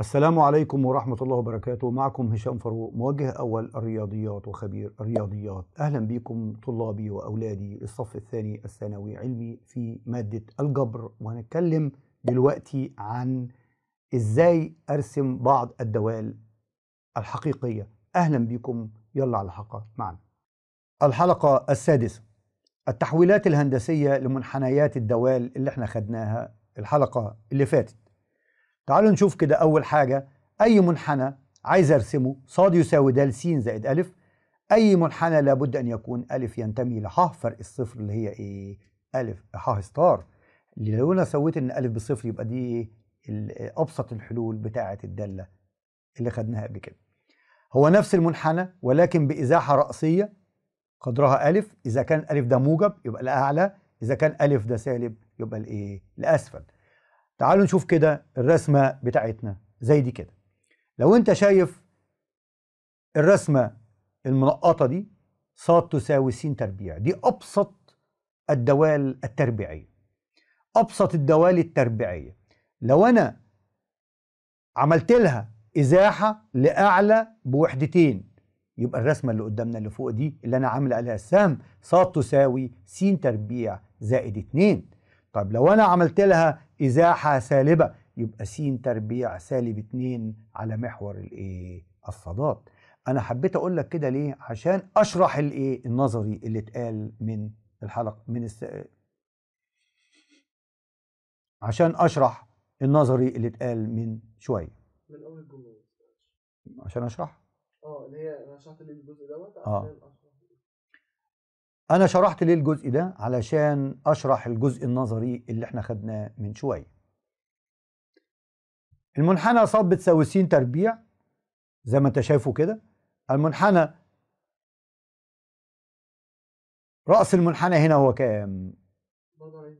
السلام عليكم ورحمة الله وبركاته معكم هشام فاروق موجه أول الرياضيات وخبير الرياضيات أهلا بكم طلابي وأولادي الصف الثاني الثانوي علمي في مادة الجبر وهنتكلم دلوقتي عن إزاي أرسم بعض الدوال الحقيقية أهلا بكم يلا على الحلقة معنا الحلقة السادسة التحويلات الهندسية لمنحنيات الدوال اللي احنا خدناها الحلقة اللي فاتت تعالوا نشوف كده أول حاجة أي منحنى عايز أرسمه صاد يساوي د س زائد أ أي منحنى لابد أن يكون أ ينتمي لح فرق الصفر اللي هي إيه؟ أ ح ستار اللي لو أنا سويت إن أ بصفر يبقى دي أبسط الحلول بتاعة الدالة اللي خدناها قبل كده هو نفس المنحنى ولكن بإزاحة رأسية قدرها أ إذا كان أ ده موجب يبقى الأعلى إذا كان أ ده سالب يبقى الإيه؟ الأسفل تعالوا نشوف كده الرسمة بتاعتنا زي دي كده لو انت شايف الرسمة المنقطة دي ص تساوي س تربيع دي أبسط الدوال التربيعية أبسط الدوال التربيعية لو أنا عملت لها إزاحة لأعلى بوحدتين يبقى الرسمة اللي قدامنا اللي فوق دي اللي أنا عامل عليها السهم ص تساوي س تربيع زائد 2 طب لو انا عملت لها ازاحه سالبه يبقى س تربيع سالب 2 على محور الايه الصادات. انا حبيت اقول لك كده ليه عشان اشرح الايه النظري اللي اتقال من الحلقه من الس... عشان اشرح النظري اللي اتقال من شويه من اول الجمله عشان اشرح اه اللي هي انا شرحت الجزء دوت آه. عشان اشرح انا شرحت ليه الجزء ده علشان اشرح الجزء النظري اللي احنا خدناه من شويه المنحنى صاد بتساوي س تربيع زي ما انت شايفه كده المنحنى راس المنحنى هنا هو كام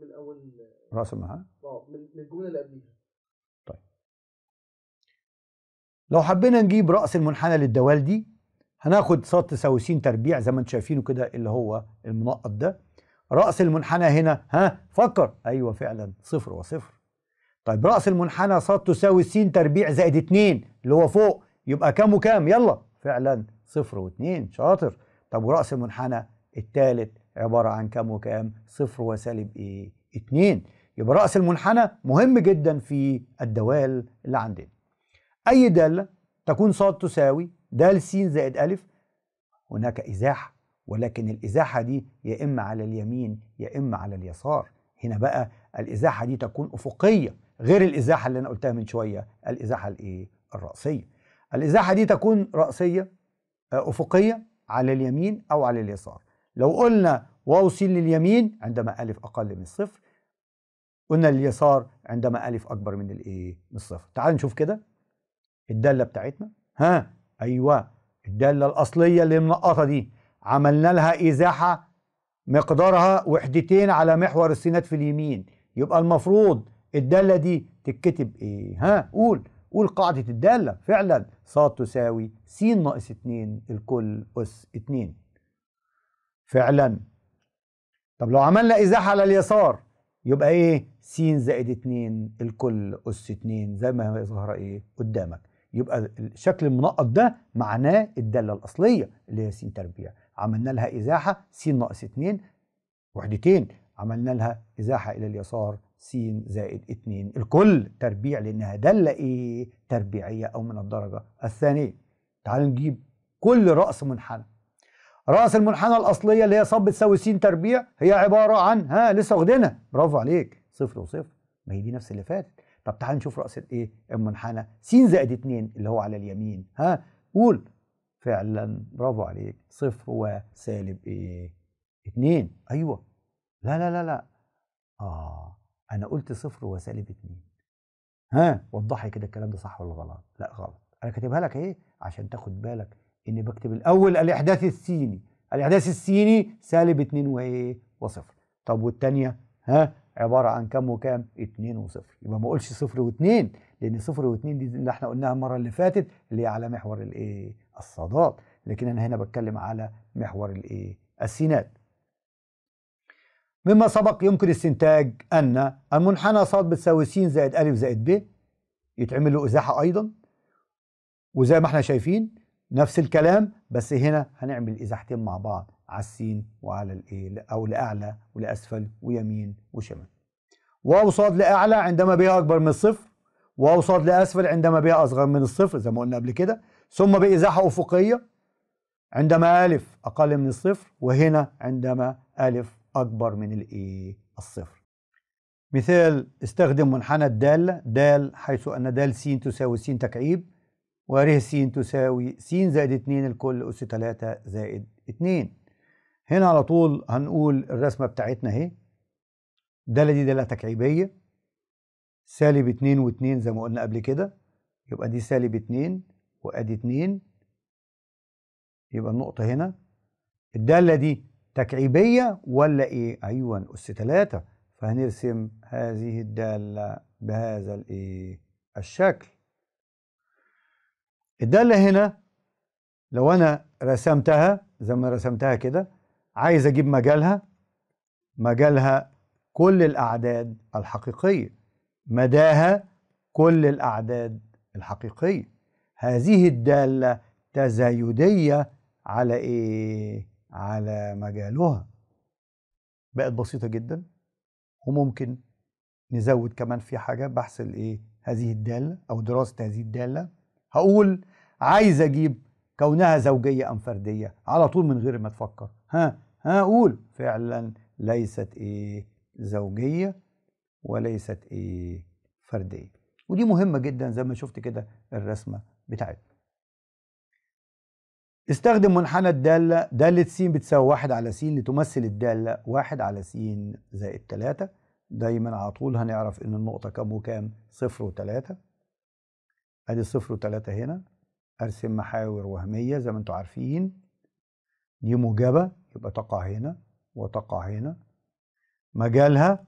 الاول راس المنحنى آه، من الجمله اللي قبليها طيب لو حبينا نجيب راس المنحنى للدوال دي هناخد تساوي تساوسين تربيع زي ما انتم شايفينه كده اللي هو المنقط ده راس المنحنى هنا ها فكر ايوه فعلا صفر وصفر طيب راس المنحنى ص تساوي س تربيع زائد 2 اللي هو فوق يبقى كام وكام يلا فعلا صفر و2 شاطر طب وراس المنحنى الثالث عباره عن كام وكام صفر وسالب ايه 2 يبقى راس المنحنى مهم جدا في الدوال اللي عندنا اي داله تكون ص تساوي د س زائد أ هناك إزاحة ولكن الإزاحة دي يا إما على اليمين يا إما على اليسار هنا بقى الإزاحة دي تكون أفقية غير الإزاحة اللي أنا قلتها من شوية الإزاحة الإيه؟ الرأسية الإزاحة دي تكون رأسية آه، أفقية على اليمين أو على اليسار لو قلنا واو س لليمين عندما ألف أقل من الصفر قلنا لليسار عندما ألف أكبر من الإيه؟ من الصفر تعال نشوف كده الدالة بتاعتنا ها ايوه الداله الاصليه اللي منقطه دي عملنا لها ازاحه مقدارها وحدتين على محور السينات في اليمين يبقى المفروض الداله دي تتكتب ايه ها قول قول قاعده الداله فعلا ص تساوي س ناقص 2 الكل اس 2 فعلا طب لو عملنا ازاحه على اليسار يبقى ايه س زائد 2 الكل اس 2 زي ما هي ظاهره ايه قدامك يبقى الشكل المنقط ده معناه الداله الاصليه اللي هي س تربيع عملنا لها ازاحه س ناقص 2 وحدتين عملنا لها ازاحه الى اليسار س زائد 2 الكل تربيع لانها داله ايه تربيعيه او من الدرجه الثانيه تعال نجيب كل راس منحنى راس المنحنى الاصليه اللي هي ص بتساوي س تربيع هي عباره عن ها لسه واخدينها برافو عليك صفر وصفر ما هي دي نفس اللي فاتت طب تعال نشوف رأس الايه المنحنى س زائد 2 اللي هو على اليمين ها قول فعلا برافو عليك صفر وسالب ايه 2 ايوه لا لا لا لا اه انا قلت صفر وسالب 2 ها وضح لي كده الكلام ده صح ولا غلط لا غلط انا كاتبها لك اهي عشان تاخد بالك اني بكتب الاول الاحداث السيني الاحداث السيني سالب 2 وايه وصفر طب والثانيه ها عباره عن كم وكام؟ 2 وصفر، يبقى ما اقولش صفر واتنين لان صفر واتنين دي اللي احنا قلناها المره اللي فاتت اللي هي على محور الايه؟ الصادات لكن انا هنا بتكلم على محور الايه؟ السينات. مما سبق يمكن استنتاج ان المنحنى ص بتساوي س زائد ا زائد ب يتعمل له ازاحه ايضا وزي ما احنا شايفين نفس الكلام بس هنا هنعمل ازاحتين مع بعض على السين وعلى الايه او لاعلى ولاسفل ويمين وشمال واو صاد لاعلى عندما بها اكبر من الصفر واو صاد لاسفل عندما بها اصغر من الصفر زي ما قلنا قبل كده ثم بازاحه افقيه عندما الف اقل من الصفر وهنا عندما الف اكبر من الايه الصفر مثال استخدم منحنى الدالة د حيث أن د س تساوي س تكعيب وره س تساوي س زائد 2 الكل أس 3 زائد 2 هنا على طول هنقول الرسمة بتاعتنا اهي دالة دي دالة تكعيبية سالب اتنين واتنين زي ما قلنا قبل كده يبقى دي سالب اتنين وادي اتنين يبقى النقطة هنا الدالة دي تكعيبية ولا ايه؟ ايوه اس تلاتة فهنرسم هذه الدالة بهذا الايه؟ الشكل الدالة هنا لو انا رسمتها زي ما رسمتها كده عايز اجيب مجالها مجالها كل الاعداد الحقيقيه مداها كل الاعداد الحقيقيه هذه الداله تزايديه على ايه على مجالها بقت بسيطه جدا وممكن نزود كمان في حاجه بحث الايه هذه الداله او دراسه هذه الداله هقول عايز اجيب كونها زوجيه ام فرديه على طول من غير ما تفكر ها ها قول فعلا ليست ايه زوجية وليست ايه فردية ودي مهمة جدا زي ما شفت كده الرسمة بتاعتنا استخدم منحنى الدالة دالة س بتساوي واحد على س لتمثل الدالة واحد على س زائد تلاتة دايما على طول هنعرف ان النقطة كام وكام صفر وتلاتة ادي صفر وتلاتة هنا ارسم محاور وهمية زي ما انتوا عارفين دي موجبة يبقى تقع هنا وتقع هنا مجالها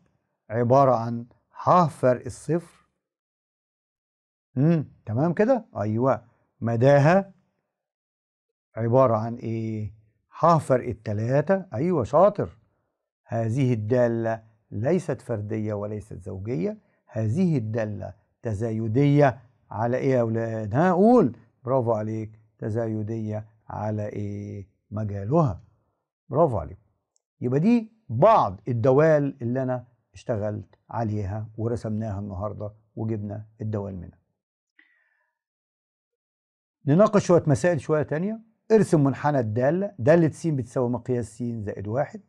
عبارة عن ح فرق الصفر مم. تمام كده أيوه مداها عبارة عن إيه ح فرق التلاتة أيوه شاطر هذه الدالة ليست فردية وليست زوجية هذه الدالة تزايدية على إيه يا أولاد ها قول برافو عليك تزايدية على إيه مجالها برافو عليكم يبقى دي بعض الدوال اللي انا اشتغلت عليها ورسمناها النهارده وجبنا الدوال منها نناقش شويه مسائل شويه تانية ارسم منحنى الداله داله س بتساوي مقياس س زائد واحد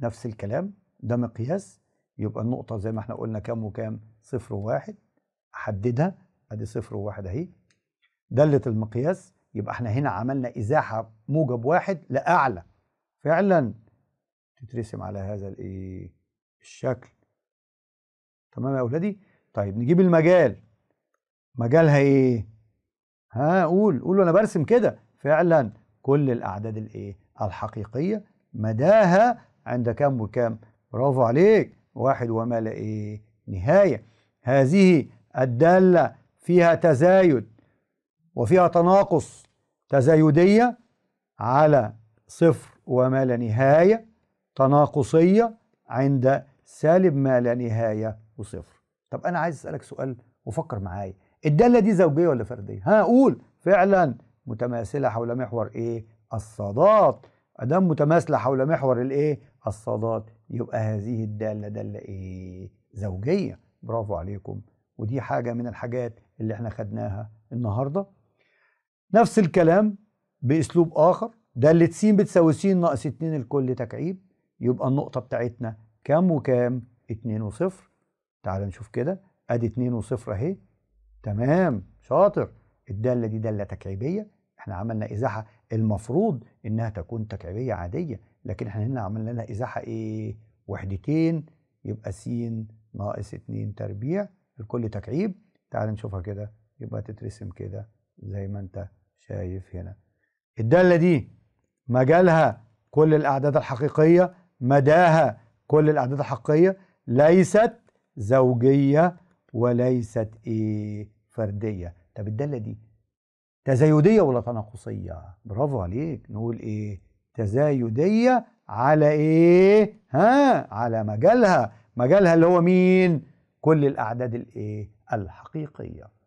نفس الكلام ده مقياس يبقى النقطه زي ما احنا قلنا كام وكام صفر وواحد احددها ادي صفر وواحد اهي داله المقياس يبقى احنا هنا عملنا إزاحة موجب واحد لأعلى فعلا تترسم على هذا الايه الشكل تمام يا أولادي طيب نجيب المجال مجالها ايه ها قول قول وانا برسم كده فعلا كل الاعداد الايه الحقيقيه مداها عند كام وكام برافو عليك واحد وما لا ايه نهايه هذه الداله فيها تزايد وفيها تناقص تزايدية على صفر وما لا نهاية تناقصية عند سالب ما لا نهاية وصفر طب أنا عايز أسألك سؤال وفكر معايا الدالة دي زوجية ولا فردية؟ ها قول فعلا متماثلة حول محور إيه؟ الصادات أدام متماثلة حول محور الإيه؟ الصادات يبقى هذه الدالة دالة إيه؟ زوجية برافو عليكم ودي حاجة من الحاجات اللي احنا خدناها النهارده نفس الكلام باسلوب اخر ده س بتساوي س ناقص 2 الكل تكعيب يبقى النقطه بتاعتنا كام وكام 2 وصفر تعال نشوف كده ادي 2 وصفر اهي تمام شاطر الداله دي داله تكعيبيه احنا عملنا ازاحه المفروض انها تكون تكعيبيه عاديه لكن احنا هنا عملنا لها ازاحه ايه وحدتين يبقى س ناقص 2 تربيع الكل تكعيب تعال نشوفها كده يبقى تترسم كده زي ما انت شايف هنا الدالة دي مجالها كل الأعداد الحقيقية مداها كل الأعداد الحقيقية ليست زوجية وليست إيه فردية طب الدالة دي تزايدية ولا تناقصية برافو عليك نقول إيه تزايدية على إيه ها على مجالها مجالها اللي هو مين كل الأعداد الإيه الحقيقية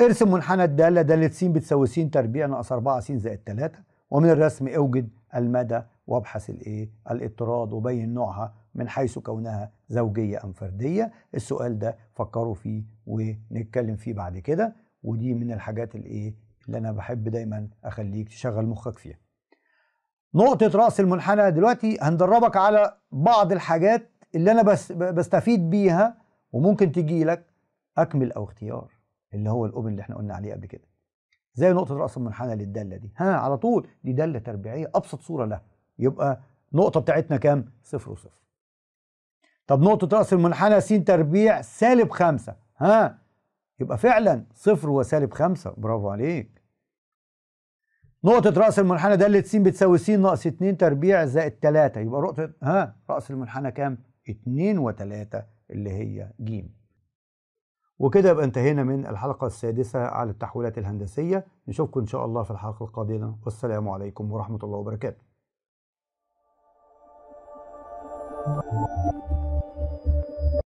ارسم منحنى الدالة دالة س بتساوي س تربيع ناقص 4 س زائد 3 ومن الرسم اوجد المدى وابحث الايه الاضطراد وبين نوعها من حيث كونها زوجية أم فردية السؤال ده فكروا فيه ونتكلم فيه بعد كده ودي من الحاجات الايه اللي أنا بحب دايما أخليك تشغل مخك فيها نقطة رأس المنحنى دلوقتي هندربك على بعض الحاجات اللي أنا بس بستفيد بيها وممكن تجي لك أكمل أو اختيار اللي هو الاوبن اللي احنا قلنا عليه قبل كده زي نقطه راس المنحنى للداله دي ها على طول دي داله تربيعيه ابسط صوره لها يبقى النقطه بتاعتنا كام صفر وصفر طب نقطه راس المنحنى س تربيع سالب خمسة ها يبقى فعلا صفر وسالب خمسة برافو عليك نقطة رأس المنحنى دالة س بتساوي س ناقص 2 تربيع زائد 3 يبقى نقطة ها رأس المنحنى كام؟ 2 و3 اللي هي ج وكده يبقى انتهينا من الحلقة السادسة على التحويلات الهندسية نشوفكم إن شاء الله في الحلقة القادمة والسلام عليكم ورحمة الله وبركاته